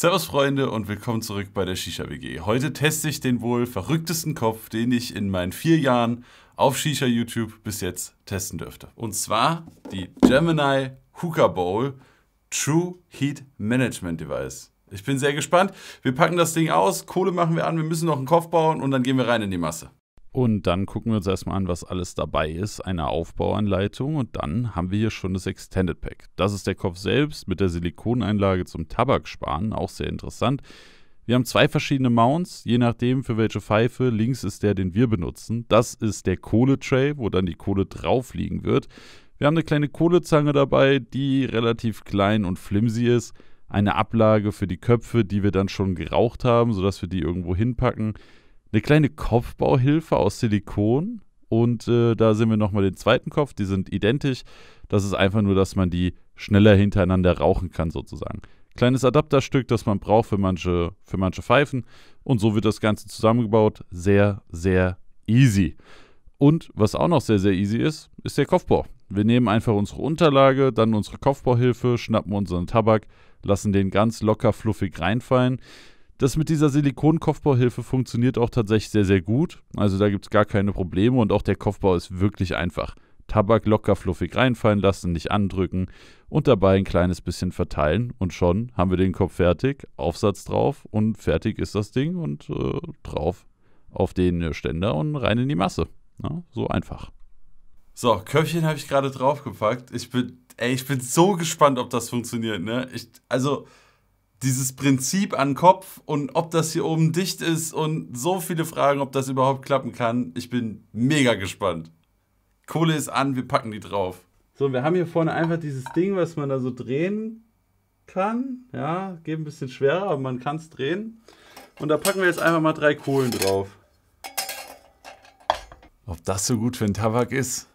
Servus Freunde und willkommen zurück bei der Shisha WG. Heute teste ich den wohl verrücktesten Kopf, den ich in meinen vier Jahren auf Shisha YouTube bis jetzt testen dürfte. Und zwar die Gemini Hooker Bowl True Heat Management Device. Ich bin sehr gespannt. Wir packen das Ding aus, Kohle machen wir an, wir müssen noch einen Kopf bauen und dann gehen wir rein in die Masse. Und dann gucken wir uns erstmal an, was alles dabei ist, eine Aufbauanleitung und dann haben wir hier schon das Extended Pack. Das ist der Kopf selbst mit der Silikoneinlage zum Tabaksparen, auch sehr interessant. Wir haben zwei verschiedene Mounts, je nachdem für welche Pfeife. Links ist der, den wir benutzen. Das ist der Kohletray, wo dann die Kohle drauf liegen wird. Wir haben eine kleine Kohlezange dabei, die relativ klein und flimsy ist. Eine Ablage für die Köpfe, die wir dann schon geraucht haben, sodass wir die irgendwo hinpacken eine kleine Kopfbauhilfe aus Silikon. Und äh, da sehen wir nochmal den zweiten Kopf, die sind identisch. Das ist einfach nur, dass man die schneller hintereinander rauchen kann, sozusagen. Kleines Adapterstück, das man braucht für manche, für manche Pfeifen. Und so wird das Ganze zusammengebaut. Sehr, sehr easy. Und was auch noch sehr, sehr easy ist, ist der Kopfbau. Wir nehmen einfach unsere Unterlage, dann unsere Kopfbauhilfe, schnappen unseren Tabak, lassen den ganz locker fluffig reinfallen. Das mit dieser Silikonkopfbauhilfe funktioniert auch tatsächlich sehr, sehr gut. Also da gibt es gar keine Probleme und auch der Kopfbau ist wirklich einfach. Tabak locker fluffig reinfallen lassen, nicht andrücken und dabei ein kleines bisschen verteilen und schon haben wir den Kopf fertig, Aufsatz drauf und fertig ist das Ding und äh, drauf auf den äh, Ständer und rein in die Masse. Ja, so einfach. So, Köpfchen habe ich gerade draufgepackt. Ich bin, ey, ich bin so gespannt, ob das funktioniert, ne? Ich, also, dieses Prinzip an Kopf und ob das hier oben dicht ist und so viele Fragen, ob das überhaupt klappen kann. Ich bin mega gespannt. Kohle ist an, wir packen die drauf. So, wir haben hier vorne einfach dieses Ding, was man da so drehen kann. Ja, geht ein bisschen schwerer, aber man kann es drehen. Und da packen wir jetzt einfach mal drei Kohlen drauf. Ob das so gut für den Tabak ist?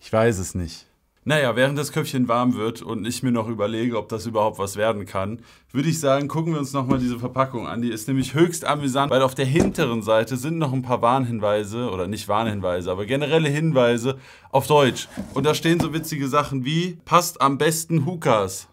Ich weiß es nicht. Naja, während das Köpfchen warm wird und ich mir noch überlege, ob das überhaupt was werden kann, würde ich sagen, gucken wir uns nochmal diese Verpackung an. Die ist nämlich höchst amüsant, weil auf der hinteren Seite sind noch ein paar Warnhinweise, oder nicht Warnhinweise, aber generelle Hinweise auf Deutsch. Und da stehen so witzige Sachen wie, passt am besten Hukas.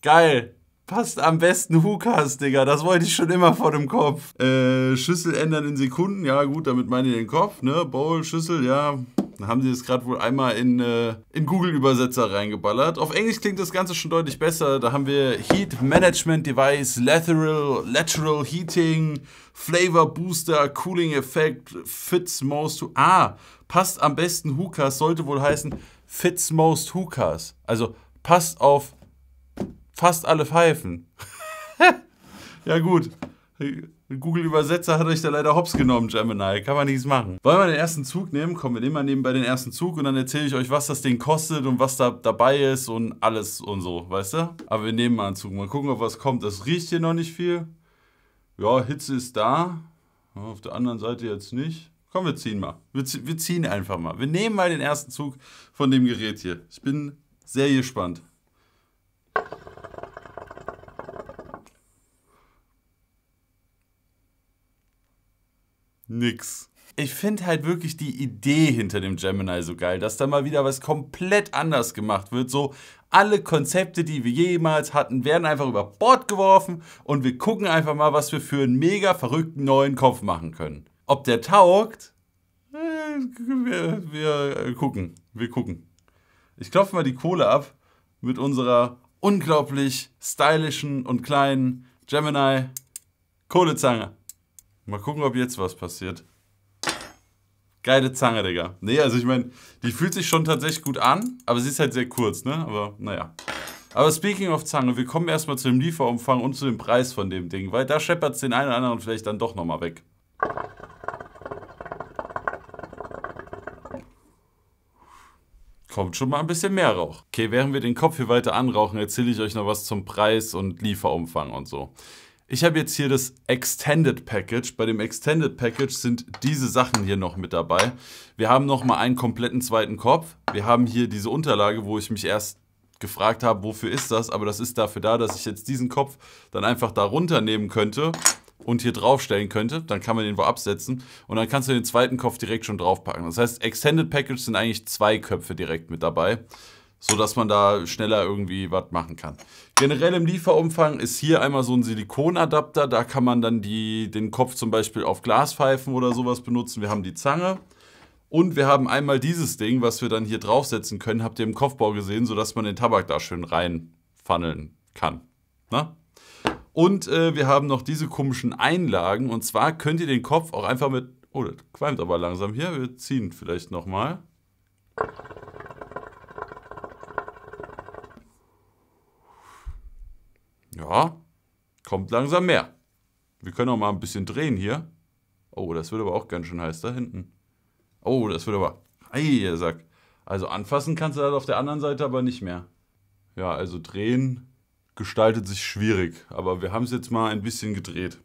Geil. Passt am besten Hukas, Digga. Das wollte ich schon immer vor dem Kopf. Äh, Schüssel ändern in Sekunden. Ja, gut, damit meine ich den Kopf, ne? Bowl, Schüssel, ja. Dann haben sie das gerade wohl einmal in, äh, in Google-Übersetzer reingeballert. Auf Englisch klingt das Ganze schon deutlich besser. Da haben wir Heat Management Device, Lateral, Lateral Heating, Flavor Booster, Cooling Effect, Fits Most. to Ah, passt am besten Hookers, sollte wohl heißen Fits Most Hookers. Also passt auf fast alle Pfeifen. ja, gut. Google Übersetzer hat euch da leider hops genommen, Gemini. Kann man nichts machen. Wollen wir den ersten Zug nehmen? Komm, wir nehmen mal nebenbei den ersten Zug und dann erzähle ich euch, was das Ding kostet und was da dabei ist und alles und so, weißt du? Aber wir nehmen mal einen Zug. Mal gucken, ob was kommt. Das riecht hier noch nicht viel. Ja, Hitze ist da. Auf der anderen Seite jetzt nicht. Komm, wir ziehen mal. Wir, wir ziehen einfach mal. Wir nehmen mal den ersten Zug von dem Gerät hier. Ich bin sehr gespannt. nix. Ich finde halt wirklich die Idee hinter dem Gemini so geil, dass da mal wieder was komplett anders gemacht wird. So alle Konzepte, die wir jemals hatten, werden einfach über Bord geworfen und wir gucken einfach mal, was wir für einen mega verrückten neuen Kopf machen können. Ob der taugt, äh, wir, wir gucken. Wir gucken. Ich klopfe mal die Kohle ab mit unserer unglaublich stylischen und kleinen Gemini Kohlezange. Mal gucken, ob jetzt was passiert. Geile Zange, Digga. Nee, also ich meine, die fühlt sich schon tatsächlich gut an, aber sie ist halt sehr kurz, ne? Aber naja. Aber speaking of Zange, wir kommen erstmal zu dem Lieferumfang und zu dem Preis von dem Ding, weil da scheppert es den einen oder anderen vielleicht dann doch nochmal weg. Kommt schon mal ein bisschen mehr Rauch. Okay, während wir den Kopf hier weiter anrauchen, erzähle ich euch noch was zum Preis und Lieferumfang und so. Ich habe jetzt hier das Extended Package. Bei dem Extended Package sind diese Sachen hier noch mit dabei. Wir haben nochmal einen kompletten zweiten Kopf. Wir haben hier diese Unterlage, wo ich mich erst gefragt habe, wofür ist das? Aber das ist dafür da, dass ich jetzt diesen Kopf dann einfach darunter nehmen könnte und hier draufstellen könnte. Dann kann man den wo absetzen und dann kannst du den zweiten Kopf direkt schon draufpacken. Das heißt, Extended Package sind eigentlich zwei Köpfe direkt mit dabei sodass man da schneller irgendwie was machen kann. Generell im Lieferumfang ist hier einmal so ein Silikonadapter, da kann man dann die, den Kopf zum Beispiel auf Glaspfeifen oder sowas benutzen. Wir haben die Zange und wir haben einmal dieses Ding, was wir dann hier draufsetzen können, habt ihr im Kopfbau gesehen, sodass man den Tabak da schön reinfunneln kann. Na? Ne? Und äh, wir haben noch diese komischen Einlagen und zwar könnt ihr den Kopf auch einfach mit... Oh, das qualmt aber langsam hier, wir ziehen vielleicht nochmal. Ja, kommt langsam mehr. Wir können auch mal ein bisschen drehen hier. Oh, das wird aber auch ganz schön heiß da hinten. Oh, das wird aber... Ei, ihr Sack. Also anfassen kannst du das auf der anderen Seite aber nicht mehr. Ja, also drehen gestaltet sich schwierig. Aber wir haben es jetzt mal ein bisschen gedreht.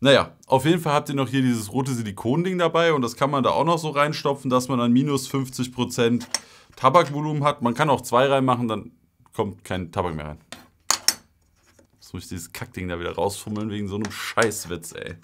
Naja, auf jeden Fall habt ihr noch hier dieses rote Silikon-Ding dabei und das kann man da auch noch so reinstopfen, dass man dann minus 50% Tabakvolumen hat. Man kann auch zwei reinmachen, dann kommt kein Tabak mehr rein. Jetzt muss ich dieses Kackding da wieder rausfummeln wegen so einem Scheißwitz, ey.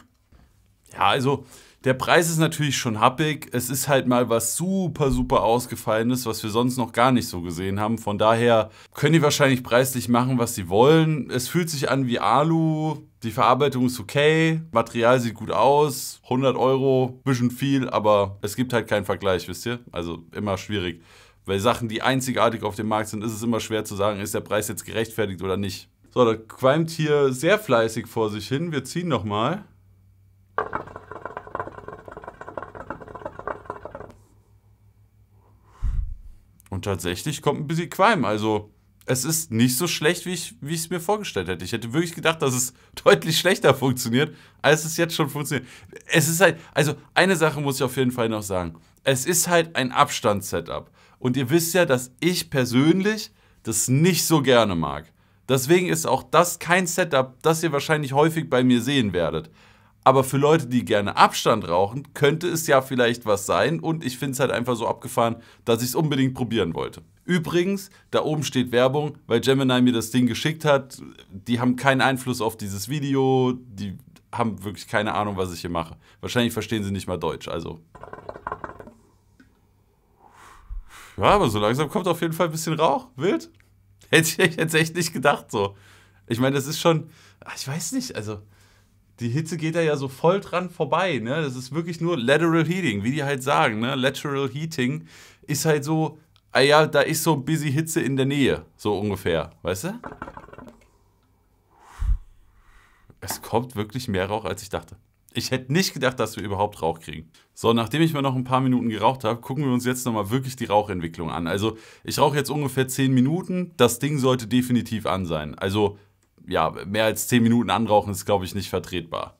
Ja, also der Preis ist natürlich schon happig. Es ist halt mal was super, super ausgefallenes, was wir sonst noch gar nicht so gesehen haben. Von daher können die wahrscheinlich preislich machen, was sie wollen. Es fühlt sich an wie Alu. Die Verarbeitung ist okay. Material sieht gut aus. 100 Euro, bisschen viel, aber es gibt halt keinen Vergleich, wisst ihr? Also immer schwierig. Weil Sachen, die einzigartig auf dem Markt sind, ist es immer schwer zu sagen, ist der Preis jetzt gerechtfertigt oder nicht. So, das qualmt hier sehr fleißig vor sich hin. Wir ziehen nochmal. Und tatsächlich kommt ein bisschen Qualm. Also, es ist nicht so schlecht, wie ich es mir vorgestellt hätte. Ich hätte wirklich gedacht, dass es deutlich schlechter funktioniert, als es jetzt schon funktioniert. Es ist halt, also eine Sache muss ich auf jeden Fall noch sagen. Es ist halt ein Abstandssetup. Und ihr wisst ja, dass ich persönlich das nicht so gerne mag. Deswegen ist auch das kein Setup, das ihr wahrscheinlich häufig bei mir sehen werdet. Aber für Leute, die gerne Abstand rauchen, könnte es ja vielleicht was sein und ich finde es halt einfach so abgefahren, dass ich es unbedingt probieren wollte. Übrigens, da oben steht Werbung, weil Gemini mir das Ding geschickt hat. Die haben keinen Einfluss auf dieses Video, die haben wirklich keine Ahnung, was ich hier mache. Wahrscheinlich verstehen sie nicht mal Deutsch, also. Ja, aber so langsam kommt auf jeden Fall ein bisschen Rauch. Wild. Hätte ich jetzt echt nicht gedacht so. Ich meine, das ist schon, ah, ich weiß nicht, also die Hitze geht da ja so voll dran vorbei, ne? Das ist wirklich nur Lateral Heating, wie die halt sagen, ne? Lateral Heating ist halt so, ah ja, da ist so ein bisschen Hitze in der Nähe, so ungefähr, weißt du? Es kommt wirklich mehr Rauch, als ich dachte. Ich hätte nicht gedacht, dass wir überhaupt Rauch kriegen. So, nachdem ich mal noch ein paar Minuten geraucht habe, gucken wir uns jetzt nochmal wirklich die Rauchentwicklung an. Also, ich rauche jetzt ungefähr 10 Minuten. Das Ding sollte definitiv an sein. Also, ja, mehr als 10 Minuten anrauchen ist, glaube ich, nicht vertretbar.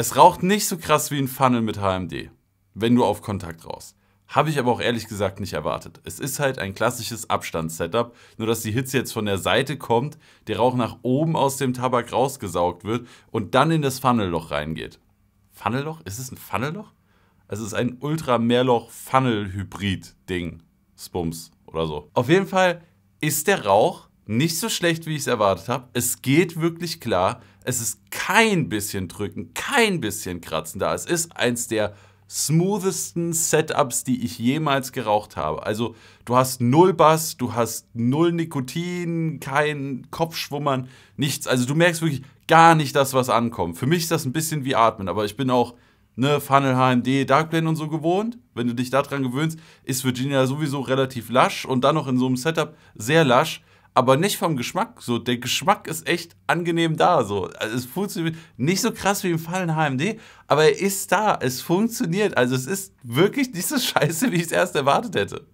Es raucht nicht so krass wie ein Funnel mit HMD, wenn du auf Kontakt raus. Habe ich aber auch ehrlich gesagt nicht erwartet. Es ist halt ein klassisches Abstandssetup, nur dass die Hitze jetzt von der Seite kommt, der Rauch nach oben aus dem Tabak rausgesaugt wird und dann in das Funnelloch reingeht. Funnelloch? Ist es ein Funnelloch? Also es ist ein Ultra-Mehrloch-Funnel-Hybrid-Ding. Spums oder so. Auf jeden Fall ist der Rauch nicht so schlecht, wie ich es erwartet habe. Es geht wirklich klar. Es ist kein bisschen drücken, kein bisschen kratzen da. Es ist eins der smoothesten Setups, die ich jemals geraucht habe. Also du hast null Bass, du hast null Nikotin, kein Kopfschwummern, nichts. Also du merkst wirklich gar nicht das, was ankommt. Für mich ist das ein bisschen wie Atmen, aber ich bin auch ne, Funnel HMD, Darkblend und so gewohnt. Wenn du dich daran gewöhnst, ist Virginia sowieso relativ lasch und dann noch in so einem Setup sehr lasch aber nicht vom Geschmack. So, der Geschmack ist echt angenehm da. So, also es funktioniert nicht so krass wie im Fallen HMD, aber er ist da. Es funktioniert. Also es ist wirklich nicht so scheiße, wie ich es erst erwartet hätte.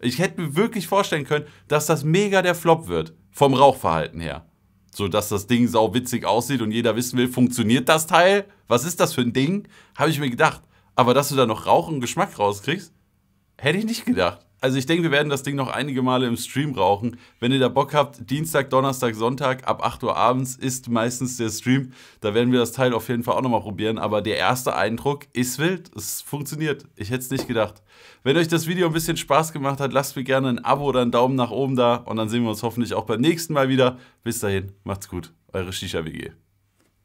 Ich hätte mir wirklich vorstellen können, dass das mega der Flop wird. Vom Rauchverhalten her. So, dass das Ding sau witzig aussieht und jeder wissen will, funktioniert das Teil? Was ist das für ein Ding? Habe ich mir gedacht. Aber dass du da noch Rauch und Geschmack rauskriegst, hätte ich nicht gedacht also ich denke, wir werden das Ding noch einige Male im Stream rauchen. Wenn ihr da Bock habt, Dienstag, Donnerstag, Sonntag ab 8 Uhr abends ist meistens der Stream. Da werden wir das Teil auf jeden Fall auch nochmal probieren. Aber der erste Eindruck ist wild. Es funktioniert. Ich hätte es nicht gedacht. Wenn euch das Video ein bisschen Spaß gemacht hat, lasst mir gerne ein Abo oder einen Daumen nach oben da. Und dann sehen wir uns hoffentlich auch beim nächsten Mal wieder. Bis dahin, macht's gut. Eure Shisha-WG.